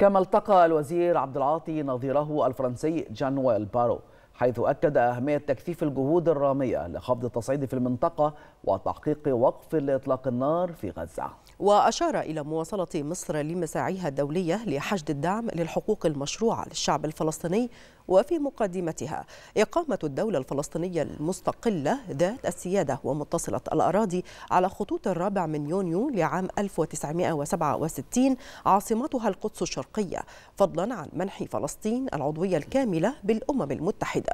كما التقى الوزير عبد العاطي نظيره الفرنسي جانويل بارو حيث أكد أهمية تكثيف الجهود الرامية لخفض التصعيد في المنطقة وتحقيق وقف لإطلاق النار في غزة وأشار إلى مواصلة مصر لمساعيها الدولية لحشد الدعم للحقوق المشروعة للشعب الفلسطيني وفي مقدمتها إقامة الدولة الفلسطينية المستقلة ذات السيادة ومتصلة الأراضي على خطوط الرابع من يونيو لعام 1967 عاصمتها القدس الشرقية فضلا عن منح فلسطين العضوية الكاملة بالأمم المتحدة